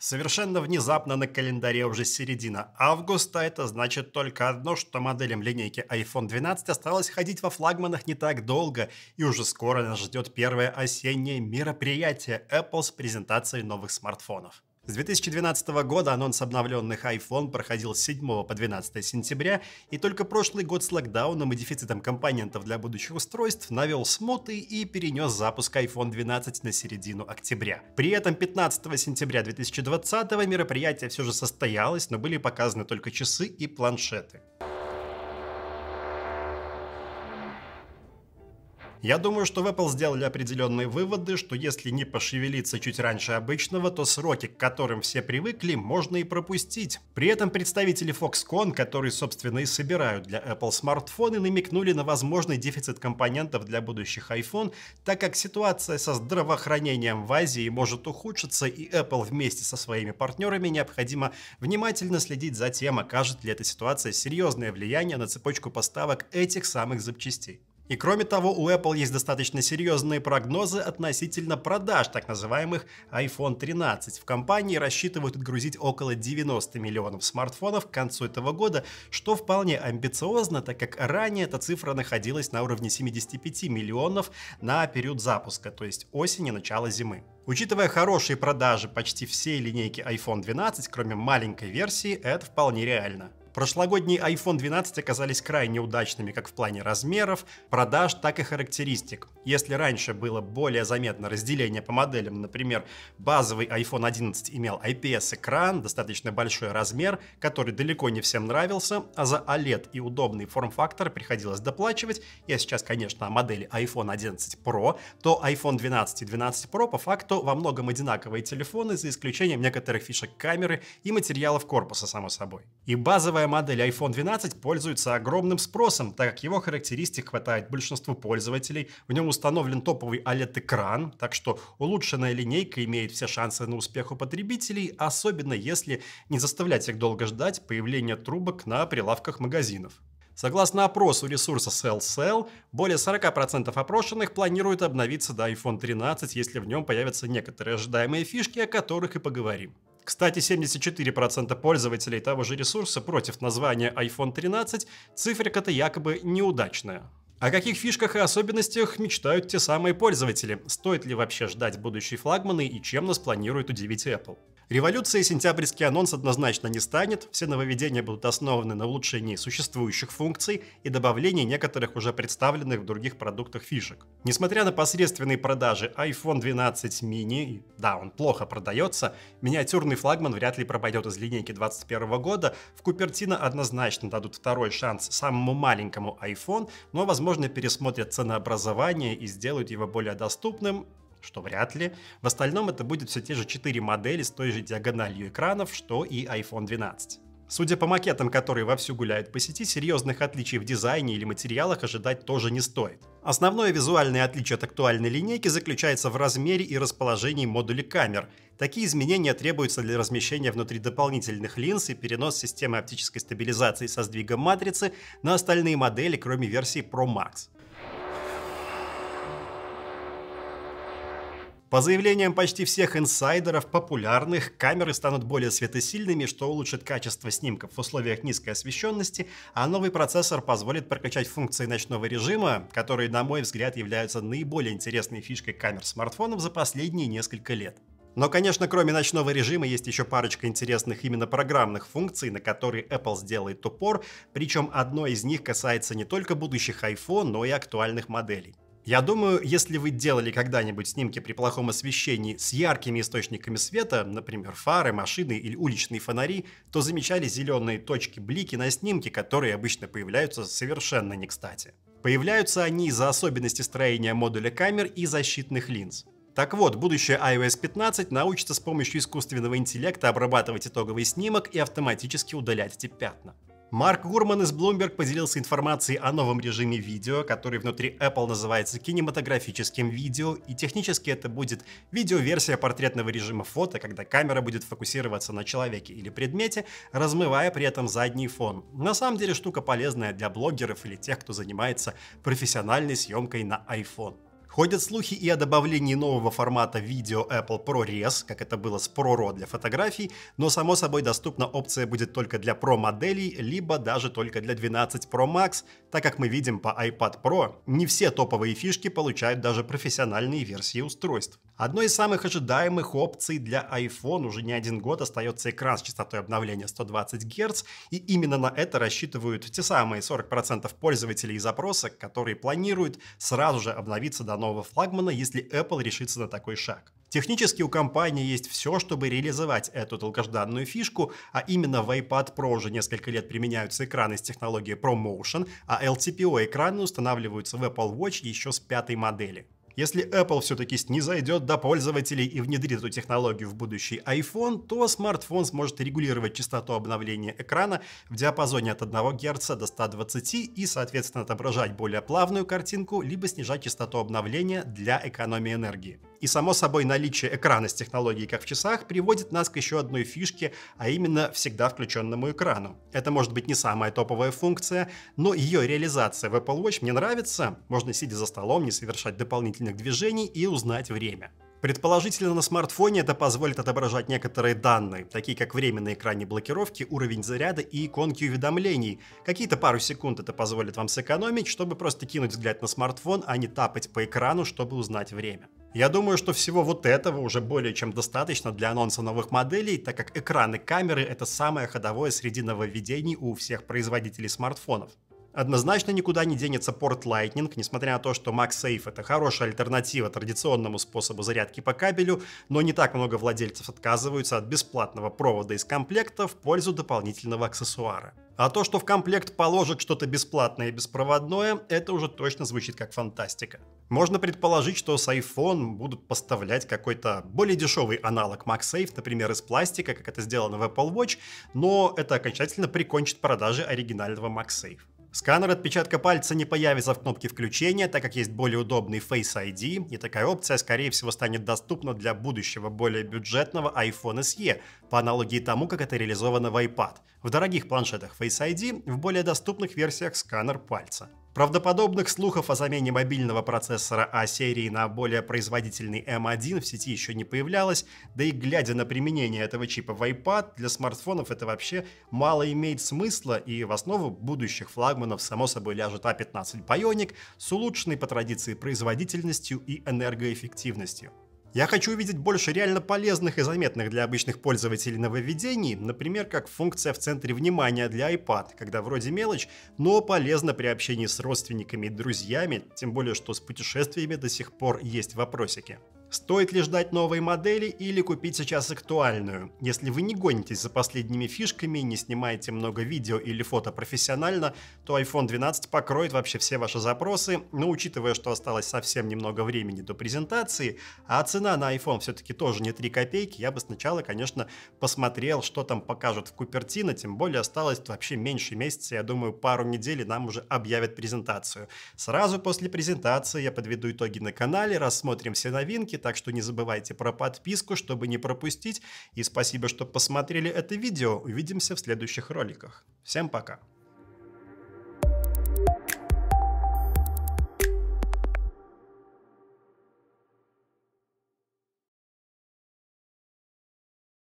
Совершенно внезапно на календаре уже середина августа. Это значит только одно, что моделям линейки iPhone 12 осталось ходить во флагманах не так долго. И уже скоро нас ждет первое осеннее мероприятие Apple с презентацией новых смартфонов. С 2012 года анонс обновленных iPhone проходил с 7 по 12 сентября, и только прошлый год с локдауном и дефицитом компонентов для будущих устройств навел смуты и перенес запуск iPhone 12 на середину октября. При этом 15 сентября 2020 мероприятие все же состоялось, но были показаны только часы и планшеты. Я думаю, что в Apple сделали определенные выводы, что если не пошевелиться чуть раньше обычного, то сроки, к которым все привыкли, можно и пропустить. При этом представители Foxconn, которые, собственно, и собирают для Apple смартфоны, намекнули на возможный дефицит компонентов для будущих iPhone, так как ситуация со здравоохранением в Азии может ухудшиться, и Apple вместе со своими партнерами необходимо внимательно следить за тем, окажет ли эта ситуация серьезное влияние на цепочку поставок этих самых запчастей. И кроме того, у Apple есть достаточно серьезные прогнозы относительно продаж так называемых iPhone 13. В компании рассчитывают отгрузить около 90 миллионов смартфонов к концу этого года, что вполне амбициозно, так как ранее эта цифра находилась на уровне 75 миллионов на период запуска, то есть осени, начало зимы. Учитывая хорошие продажи почти всей линейки iPhone 12, кроме маленькой версии, это вполне реально. Прошлогодние iPhone 12 оказались крайне удачными как в плане размеров, продаж, так и характеристик. Если раньше было более заметно разделение по моделям, например, базовый iPhone 11 имел IPS-экран, достаточно большой размер, который далеко не всем нравился, а за OLED и удобный форм-фактор приходилось доплачивать, я сейчас, конечно, о модели iPhone 11 Pro, то iPhone 12 и 12 Pro по факту во многом одинаковые телефоны, за исключением некоторых фишек камеры и материалов корпуса, само собой. И базовая модель iPhone 12 пользуется огромным спросом, так как его характеристик хватает большинству пользователей, в нем установлен топовый OLED-экран, так что улучшенная линейка имеет все шансы на успех у потребителей, особенно если не заставлять их долго ждать появления трубок на прилавках магазинов. Согласно опросу ресурса SellSell, более 40% опрошенных планируют обновиться до iPhone 13, если в нем появятся некоторые ожидаемые фишки, о которых и поговорим. Кстати, 74% пользователей того же ресурса против названия iPhone 13, циферка-то якобы неудачная. О каких фишках и особенностях мечтают те самые пользователи? Стоит ли вообще ждать будущие флагманы и чем нас планирует удивить Apple? Революции сентябрьский анонс однозначно не станет, все нововведения будут основаны на улучшении существующих функций и добавлении некоторых уже представленных в других продуктах фишек. Несмотря на посредственные продажи iPhone 12 mini, да, он плохо продается, миниатюрный флагман вряд ли пропадет из линейки 2021 года, в Купертино однозначно дадут второй шанс самому маленькому iPhone, но, возможно, пересмотрят ценообразование и сделают его более доступным, что вряд ли. В остальном это будет все те же 4 модели с той же диагональю экранов, что и iPhone 12. Судя по макетам, которые вовсю гуляют по сети, серьезных отличий в дизайне или материалах ожидать тоже не стоит. Основное визуальное отличие от актуальной линейки заключается в размере и расположении модулей камер. Такие изменения требуются для размещения внутри дополнительных линз и перенос системы оптической стабилизации со сдвигом матрицы на остальные модели, кроме версии Pro Max. По заявлениям почти всех инсайдеров, популярных, камеры станут более светосильными, что улучшит качество снимков в условиях низкой освещенности, а новый процессор позволит прокачать функции ночного режима, которые, на мой взгляд, являются наиболее интересной фишкой камер смартфонов за последние несколько лет. Но, конечно, кроме ночного режима есть еще парочка интересных именно программных функций, на которые Apple сделает упор, причем одно из них касается не только будущих iPhone, но и актуальных моделей. Я думаю, если вы делали когда-нибудь снимки при плохом освещении с яркими источниками света, например, фары, машины или уличные фонари, то замечали зеленые точки-блики на снимке, которые обычно появляются совершенно не кстати. Появляются они из-за особенностей строения модуля камер и защитных линз. Так вот, будущее iOS 15 научится с помощью искусственного интеллекта обрабатывать итоговый снимок и автоматически удалять эти пятна. Марк Гурман из Bloomberg поделился информацией о новом режиме видео, который внутри Apple называется кинематографическим видео, и технически это будет видеоверсия портретного режима фото, когда камера будет фокусироваться на человеке или предмете, размывая при этом задний фон. На самом деле штука полезная для блогеров или тех, кто занимается профессиональной съемкой на iPhone. Ходят слухи и о добавлении нового формата видео Apple ProRes, как это было с ProRAW для фотографий, но само собой доступна опция будет только для Pro моделей, либо даже только для 12 Pro Max, так как мы видим по iPad Pro, не все топовые фишки получают даже профессиональные версии устройств. Одной из самых ожидаемых опций для iPhone уже не один год остается экран с частотой обновления 120 Гц, и именно на это рассчитывают те самые 40% пользователей запроса, которые планируют сразу же обновиться до нового флагмана, если Apple решится на такой шаг. Технически у компании есть все, чтобы реализовать эту долгожданную фишку, а именно в iPad Pro уже несколько лет применяются экраны с технологией ProMotion, а LTPO-экраны устанавливаются в Apple Watch еще с пятой модели. Если Apple все-таки снизойдет до пользователей и внедрит эту технологию в будущий iPhone, то смартфон сможет регулировать частоту обновления экрана в диапазоне от 1 Гц до 120 и, соответственно, отображать более плавную картинку, либо снижать частоту обновления для экономии энергии. И само собой наличие экрана с технологией как в часах приводит нас к еще одной фишке, а именно всегда включенному экрану. Это может быть не самая топовая функция, но ее реализация в Apple Watch мне нравится. Можно сидя за столом, не совершать дополнительных движений и узнать время. Предположительно, на смартфоне это позволит отображать некоторые данные, такие как время на экране блокировки, уровень заряда и иконки уведомлений. Какие-то пару секунд это позволит вам сэкономить, чтобы просто кинуть взгляд на смартфон, а не тапать по экрану, чтобы узнать время. Я думаю, что всего вот этого уже более чем достаточно для анонса новых моделей, так как экраны камеры — это самое ходовое среди нововведений у всех производителей смартфонов. Однозначно никуда не денется порт Lightning, несмотря на то, что MagSafe это хорошая альтернатива традиционному способу зарядки по кабелю, но не так много владельцев отказываются от бесплатного провода из комплекта в пользу дополнительного аксессуара. А то, что в комплект положат что-то бесплатное и беспроводное, это уже точно звучит как фантастика. Можно предположить, что с iPhone будут поставлять какой-то более дешевый аналог MagSafe, например, из пластика, как это сделано в Apple Watch, но это окончательно прикончит продажи оригинального MagSafe. Сканер отпечатка пальца не появится в кнопке включения, так как есть более удобный Face ID, и такая опция, скорее всего, станет доступна для будущего более бюджетного iPhone SE, по аналогии тому, как это реализовано в iPad. В дорогих планшетах Face ID, в более доступных версиях сканер пальца. Правдоподобных слухов о замене мобильного процессора А-серии на более производительный m 1 в сети еще не появлялось, да и глядя на применение этого чипа в iPad, для смартфонов это вообще мало имеет смысла, и в основу будущих флагманов само собой ляжет А15 Bionic с улучшенной по традиции производительностью и энергоэффективностью. Я хочу увидеть больше реально полезных и заметных для обычных пользователей нововведений, например, как функция в центре внимания для iPad, когда вроде мелочь, но полезна при общении с родственниками и друзьями, тем более, что с путешествиями до сих пор есть вопросики. Стоит ли ждать новые модели или купить сейчас актуальную, если вы не гонитесь за последними фишками, не снимаете много видео или фото профессионально, то iPhone 12 покроет вообще все ваши запросы, но учитывая, что осталось совсем немного времени до презентации, а цена на iPhone все-таки тоже не 3 копейки, я бы сначала, конечно, посмотрел, что там покажут в Купертино, тем более осталось вообще меньше месяца, я думаю, пару недель нам уже объявят презентацию. Сразу после презентации я подведу итоги на канале, рассмотрим все новинки, ссылки, так что не забывайте про подписку, чтобы не пропустить. И спасибо, что посмотрели это видео. Увидимся в следующих роликах. Всем пока!